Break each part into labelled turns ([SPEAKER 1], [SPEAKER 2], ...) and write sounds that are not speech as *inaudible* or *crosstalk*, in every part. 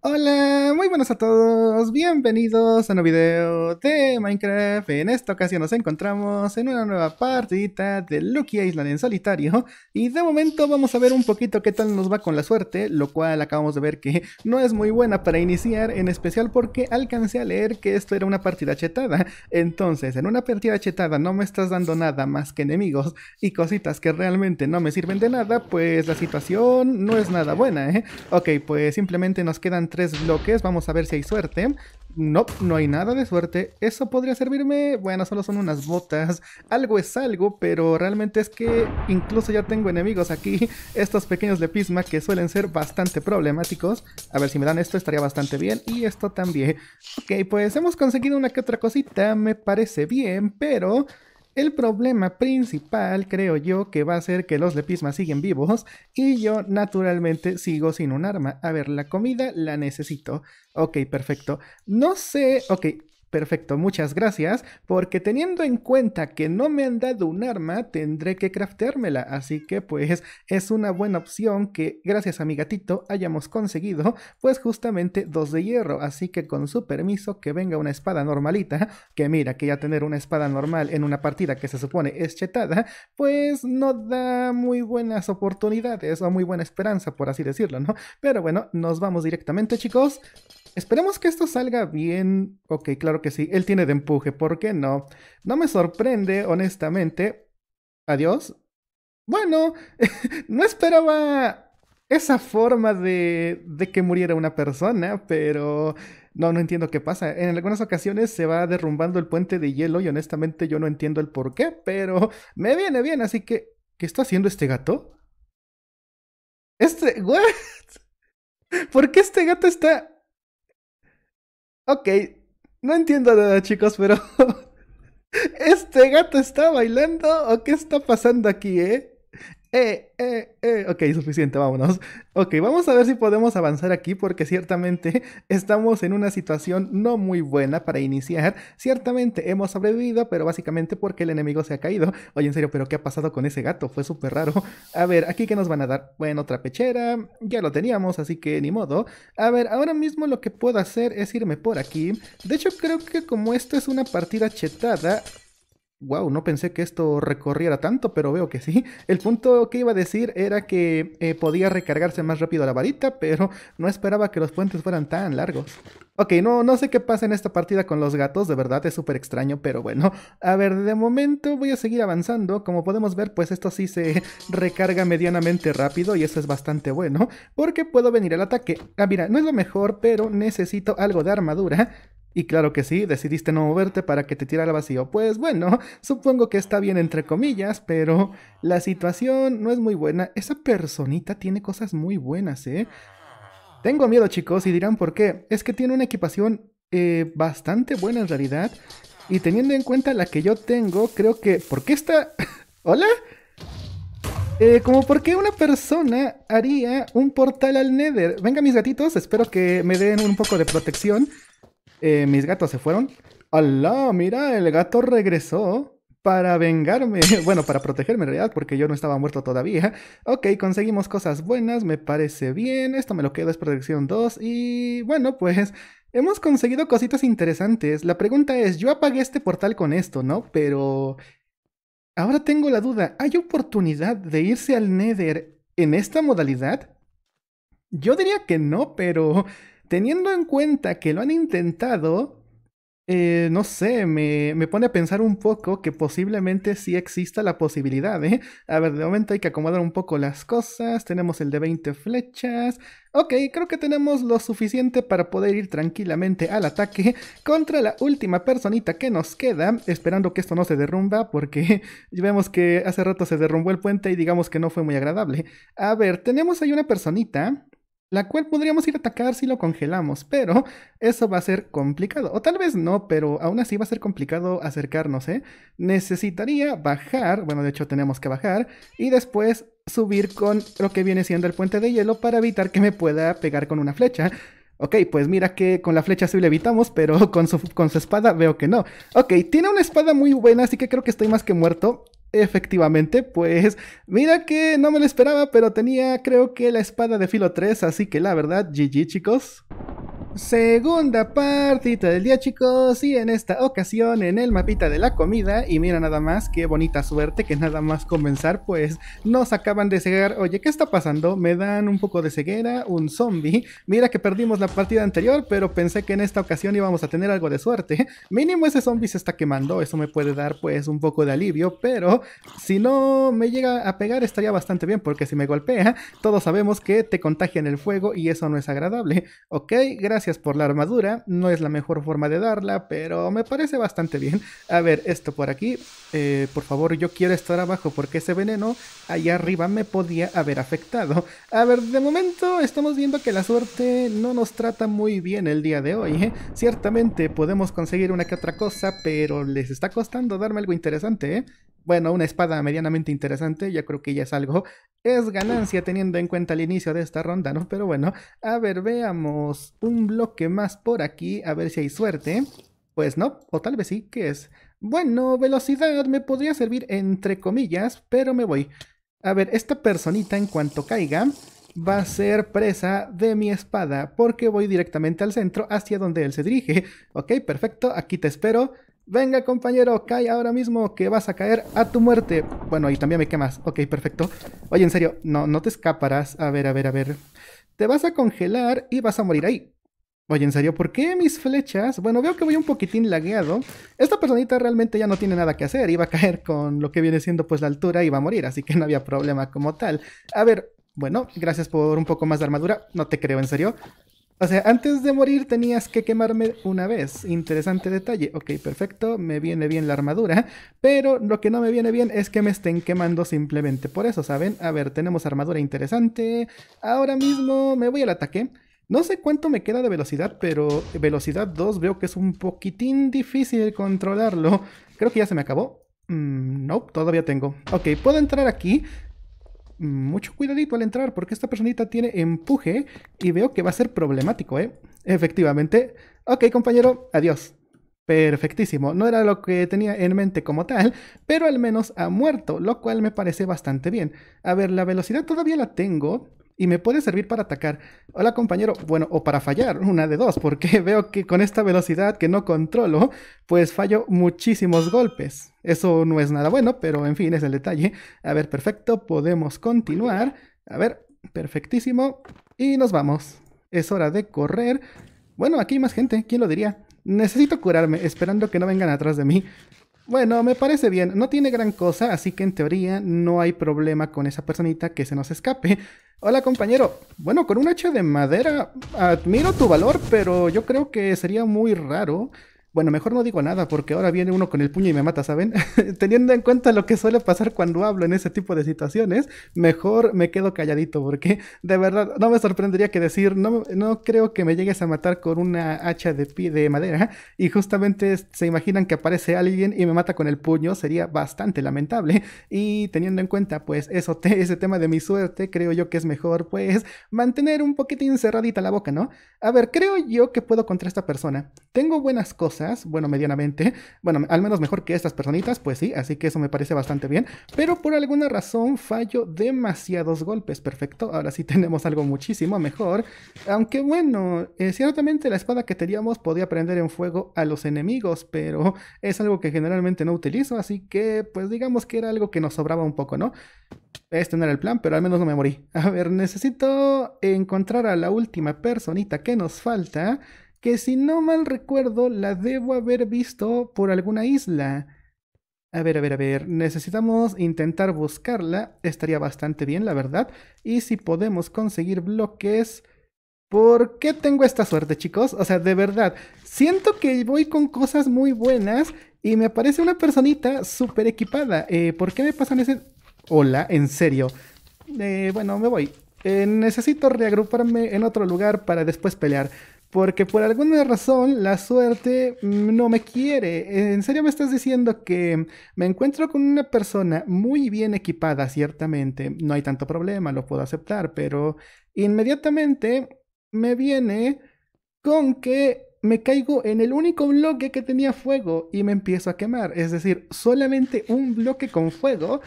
[SPEAKER 1] Hola, muy buenas a todos, bienvenidos a un nuevo video de Minecraft. En esta ocasión nos encontramos en una nueva partidita de Lucky Island en solitario y de momento vamos a ver un poquito qué tal nos va con la suerte, lo cual acabamos de ver que no es muy buena para iniciar, en especial porque alcancé a leer que esto era una partida chetada. Entonces, en una partida chetada no me estás dando nada más que enemigos y cositas que realmente no me sirven de nada, pues la situación no es nada buena, ¿eh? Ok, pues simplemente nos quedan tres bloques, vamos a ver si hay suerte. No, no hay nada de suerte. ¿Eso podría servirme? Bueno, solo son unas botas. Algo es algo, pero realmente es que incluso ya tengo enemigos aquí. Estos pequeños pisma que suelen ser bastante problemáticos. A ver, si me dan esto estaría bastante bien. Y esto también. Ok, pues hemos conseguido una que otra cosita, me parece bien, pero... El problema principal creo yo que va a ser que los lepismas siguen vivos y yo naturalmente sigo sin un arma. A ver, la comida la necesito. Ok, perfecto. No sé, ok, Perfecto, muchas gracias, porque teniendo en cuenta que no me han dado un arma, tendré que crafteármela, así que pues es una buena opción que gracias a mi gatito hayamos conseguido pues justamente dos de hierro, así que con su permiso que venga una espada normalita, que mira que ya tener una espada normal en una partida que se supone es chetada, pues no da muy buenas oportunidades o muy buena esperanza, por así decirlo, ¿no? Pero bueno, nos vamos directamente chicos Esperemos que esto salga bien. Ok, claro que sí. Él tiene de empuje, ¿por qué no? No me sorprende, honestamente. Adiós. Bueno, *laughs* no esperaba esa forma de, de que muriera una persona, pero no, no entiendo qué pasa. En algunas ocasiones se va derrumbando el puente de hielo y honestamente yo no entiendo el por qué, pero me viene bien, así que... ¿Qué está haciendo este gato? Este... *laughs* ¿Por qué este gato está Ok, no entiendo nada chicos, pero... *laughs* ¿Este gato está bailando o qué está pasando aquí, eh? Eh, eh, eh. Ok, suficiente, vámonos. Ok, vamos a ver si podemos avanzar aquí porque ciertamente *laughs* estamos en una situación no muy buena para iniciar. Ciertamente hemos sobrevivido, pero básicamente porque el enemigo se ha caído. Oye, en serio, pero ¿qué ha pasado con ese gato? Fue súper raro. A ver, aquí que nos van a dar. Bueno, otra pechera. Ya lo teníamos, así que ni modo. A ver, ahora mismo lo que puedo hacer es irme por aquí. De hecho, creo que como esto es una partida chetada, wow, no pensé que esto recorriera tanto, pero veo que sí. *laughs* El punto que iba a decir era que eh, podía recargarse más rápido la varita, pero no esperaba que los puentes fueran tan largos. Ok, no, no sé qué pasa en esta partida con los gatos, de verdad es súper extraño, pero bueno. A ver, de momento voy a seguir avanzando. Como podemos ver, pues esto sí se *laughs* recarga medianamente rápido y eso es bastante bueno, porque puedo venir al ataque. Ah, mira, no es lo mejor, pero necesito algo de armadura. Y claro que sí, decidiste no moverte para que te tirara al vacío. Pues bueno, *laughs* supongo que está bien entre comillas, pero la situación no es muy buena. Esa personita tiene cosas muy buenas, ¿eh? Tengo miedo chicos y dirán por qué. Es que tiene una equipación eh, bastante buena en realidad. Y teniendo en cuenta la que yo tengo, creo que... ¿Por qué está...? *laughs* ¿Hola? Eh, como por qué una persona haría un portal al Nether. Venga mis gatitos, espero que me den un poco de protección. Eh, mis gatos se fueron. ¡Hala! Mira, el gato regresó para vengarme, *laughs* bueno, para protegerme en realidad, porque yo no estaba muerto todavía. Ok, conseguimos cosas buenas, me parece bien, esto me lo quedo, es protección 2 y bueno, pues hemos conseguido cositas interesantes. La pregunta es, yo apagué este portal con esto, ¿no? Pero ahora tengo la duda, ¿hay oportunidad de irse al Nether en esta modalidad? Yo diría que no, pero Teniendo en cuenta que lo han intentado, eh, no sé, me, me, pone a pensar un poco que posiblemente sí exista la posibilidad, ¿eh? A ver, de momento hay que acomodar un poco las cosas, tenemos el de 20 flechas, ok, creo que tenemos lo suficiente para poder ir tranquilamente al ataque contra la última personita que nos queda, esperando que esto no se derrumba porque *laughs* vemos que hace rato se derrumbó el puente y digamos que no fue muy agradable. A ver, tenemos ahí una personita la cual podríamos ir a atacar si lo congelamos, pero eso va a ser complicado. O tal vez no, pero aún así va a ser complicado acercarnos, ¿eh? Necesitaría bajar, bueno, de hecho tenemos que bajar, y después subir con lo que viene siendo el puente de hielo para evitar que me pueda pegar con una flecha. Ok, pues mira que con la flecha sí le evitamos, pero *laughs* con con su espada veo que no. Ok, tiene una espada muy buena, así que creo que estoy más que muerto. Efectivamente, pues mira que no me lo esperaba, pero tenía creo que la espada de filo 3, así que la verdad, GG chicos. Segunda partita del día, chicos. Y en esta ocasión, en el mapita de la comida. Y mira nada más, qué bonita suerte que nada más comenzar, pues nos acaban de cegar. Oye, ¿qué está pasando? Me dan un poco de ceguera, un zombie. Mira que perdimos la partida anterior, pero pensé que en esta ocasión íbamos a tener algo de suerte. Mínimo ese zombie se está quemando. Eso me puede dar, pues, un poco de alivio. Pero si no me llega a pegar, estaría bastante bien, porque si me golpea, todos sabemos que te contagian el fuego y eso no es agradable. Ok, gracias por la armadura. No es la mejor forma de darla, pero me parece bastante bien. A ver, esto por aquí. Eh, por favor, yo quiero estar abajo porque ese veneno allá arriba me podía haber afectado. A ver, de momento estamos viendo que la suerte no nos trata muy bien el día de hoy. ¿eh? Ciertamente podemos conseguir una que otra cosa, pero les está costando darme algo interesante. ¿eh? Bueno, una espada medianamente interesante, ya creo que ya es algo es ganancia teniendo en cuenta el inicio de esta ronda, ¿no? Pero bueno, a ver, veamos un bloque más por aquí, a ver si hay suerte. Pues no, o tal vez sí, que es? Bueno, velocidad me podría servir entre comillas, pero me voy. A ver, esta personita en cuanto caiga va a ser presa de mi espada porque voy directamente al centro hacia donde él se dirige. Ok, perfecto, aquí te espero. Venga, compañero, cae ahora mismo que vas a caer a tu muerte. Bueno, y también me quemas. Ok, perfecto. Oye, en serio, no, no te escaparás. A ver, a ver, a ver. Te vas a congelar y vas a morir ahí. Oye, en serio, ¿por qué mis flechas? Bueno, veo que voy un poquitín lagueado. Esta personita realmente ya no tiene nada que hacer. Iba a caer con lo que viene siendo pues la altura y va a morir, así que no había problema como tal. A ver, bueno, gracias por un poco más de armadura. No te creo, en serio. O sea, antes de morir tenías que quemarme una vez. Interesante detalle. Ok, perfecto, me viene bien la armadura, pero lo que no me viene bien es que me estén quemando simplemente por eso, ¿saben? A ver, tenemos armadura interesante. Ahora mismo me voy al ataque. No sé cuánto me queda de velocidad, pero velocidad 2 veo que es un poquitín difícil controlarlo. Creo que ya se me acabó. Mm, no, todavía tengo. Ok, puedo entrar aquí, mucho cuidadito al entrar porque esta personita tiene empuje y veo que va a ser problemático, ¿eh? Efectivamente. Ok, compañero, adiós. Perfectísimo, no era lo que tenía en mente como tal, pero al menos ha muerto, lo cual me parece bastante bien. A ver, la velocidad todavía la tengo, y me puede servir para atacar. Hola compañero, bueno, o para fallar, una de dos, porque *laughs* veo que con esta velocidad que no controlo, pues fallo muchísimos golpes. Eso no es nada bueno, pero en fin, es el detalle. A ver, perfecto, podemos continuar. A ver, perfectísimo. Y nos vamos. Es hora de correr. Bueno, aquí hay más gente, ¿quién lo diría? Necesito curarme, esperando que no vengan atrás de mí. Bueno, me parece bien. No tiene gran cosa, así que en teoría no hay problema con esa personita que se nos escape. Hola compañero. Bueno, con un hacha de madera admiro tu valor, pero yo creo que sería muy raro bueno, mejor no digo nada porque ahora viene uno con el puño y me mata, ¿saben? *laughs* Teniendo en cuenta lo que suele pasar cuando hablo en ese tipo de situaciones, mejor me quedo calladito porque de verdad no me sorprendería que decir, no, no creo que me llegues a matar con una hacha de de madera y justamente se imaginan que aparece alguien y me mata con el puño, sería bastante lamentable. Y teniendo en cuenta pues eso, ese tema de mi suerte, creo yo que es mejor pues mantener un poquitín cerradita la boca, ¿no? A ver, creo yo que puedo contra esta persona. Tengo buenas cosas bueno, medianamente, bueno, al menos mejor que estas personitas, pues sí, así que eso me parece bastante bien, pero por alguna razón fallo demasiados golpes, perfecto, ahora sí *laughs* tenemos algo muchísimo mejor, aunque bueno, eh, ciertamente la espada que teníamos podía prender en fuego a los enemigos, pero es algo que generalmente no utilizo, así que pues digamos que era algo que nos sobraba un poco, ¿no? Este no era el plan, pero al menos no me morí. *laughs* A ver, necesito encontrar a la última personita que nos falta que si no mal recuerdo la debo haber visto por alguna isla. A ver, a ver, a ver, necesitamos intentar buscarla, estaría bastante bien, la verdad, y si podemos conseguir bloques... ¿Por qué tengo esta suerte, chicos? O sea, de verdad, siento que voy con cosas muy buenas y me aparece una personita súper equipada. Eh, ¿Por qué me pasan ese...? Hola, en serio. Eh, bueno, me voy. Eh, necesito reagruparme en otro lugar para después pelear. Porque por alguna razón la suerte no me quiere. ¿En serio me estás diciendo que me encuentro con una persona muy bien equipada, ciertamente? No hay tanto problema, lo puedo aceptar, pero inmediatamente me viene con que me caigo en el único bloque que tenía fuego y me empiezo a quemar. Es decir, solamente un bloque con fuego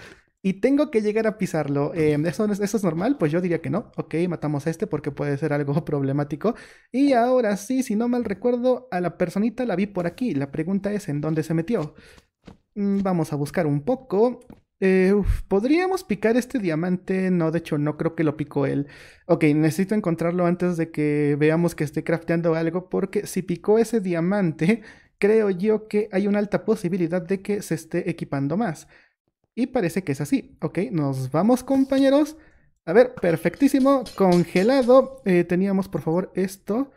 [SPEAKER 1] y tengo que llegar a pisarlo. Em, ¿eso, ¿eso, es normal? Pues yo diría que no. Ok, matamos a este porque puede ser algo *laughs* problemático. Y ahora sí, si no mal recuerdo, a la personita la vi por aquí. La pregunta es en dónde se metió. Mm, vamos a buscar un poco. Eh, podríamos picar este diamante. No, de hecho, no creo que lo picó él. Ok, necesito encontrarlo antes de que veamos que esté crafteando algo. Porque si picó ese diamante, creo yo que hay una alta posibilidad de que se esté equipando más. Y parece que es así. Ok, nos vamos compañeros. A ver, perfectísimo. Congelado. Eh, teníamos por favor esto.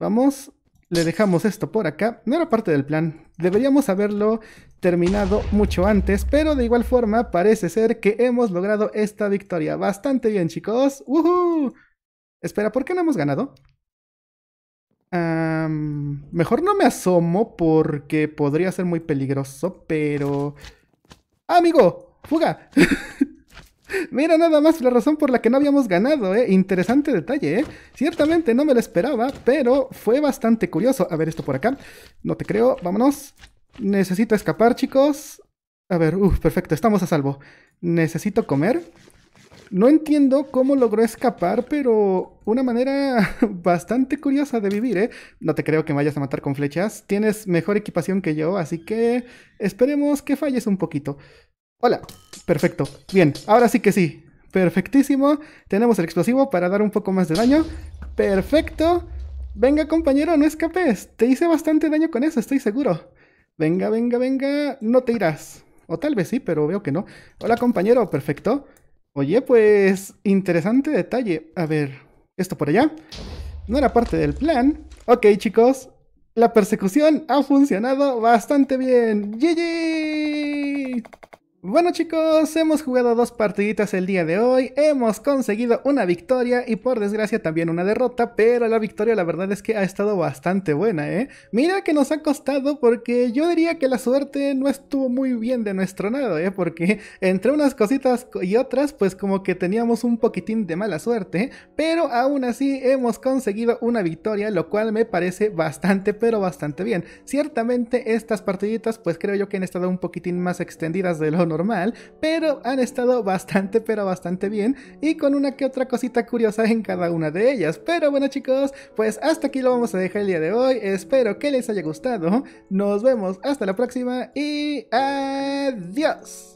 [SPEAKER 1] Vamos. Le dejamos esto por acá. No era parte del plan. Deberíamos haberlo terminado mucho antes. Pero de igual forma parece ser que hemos logrado esta victoria. Bastante bien chicos. ¡Woohoo! Espera, ¿por qué no hemos ganado? mejor no me asomo porque podría ser muy peligroso, pero Ah, amigo! ¡Fuga! *laughs* Mira nada más la razón por la que no habíamos ganado, ¿eh? Interesante detalle, ¿eh? Ciertamente no me lo esperaba, pero fue bastante curioso. A ver esto por acá. No te creo, vámonos. Necesito escapar, chicos. A ver, perfecto, estamos a salvo. Necesito comer. No entiendo cómo logró escapar, pero una manera *laughs* bastante curiosa de vivir, ¿eh? No te creo que me vayas a matar con flechas. Tienes mejor equipación que yo, así que esperemos que falles un poquito. Hola, perfecto. Bien, ahora sí que sí. Perfectísimo. Tenemos el explosivo para dar un poco más de daño. Perfecto. Venga, compañero, no escapes. Te hice bastante daño con eso, estoy seguro. Venga, venga, venga. No te irás. O tal vez sí, pero veo que no. Hola, compañero, perfecto. Oye, pues interesante detalle. A ver, esto por allá. No era parte del plan. Ok, chicos. La persecución ha funcionado bastante bien. ¡GG! Bueno chicos, hemos jugado dos partiditas el día de hoy, hemos conseguido una victoria y por desgracia también una derrota, pero la victoria la verdad es que ha estado bastante buena, ¿eh? Mira que nos ha costado porque yo diría que la suerte no estuvo muy bien de nuestro lado, ¿eh? Porque entre unas cositas y otras pues como que teníamos un poquitín de mala suerte, pero aún así hemos conseguido una victoria, lo cual me parece bastante pero bastante bien. Ciertamente estas partiditas pues creo yo que han estado un poquitín más extendidas de lo normal, pero han estado bastante, pero bastante bien y con una que otra cosita curiosa en cada una de ellas. Pero bueno chicos, pues hasta aquí lo vamos a dejar el día de hoy, espero que les haya gustado, nos vemos hasta la próxima y adiós.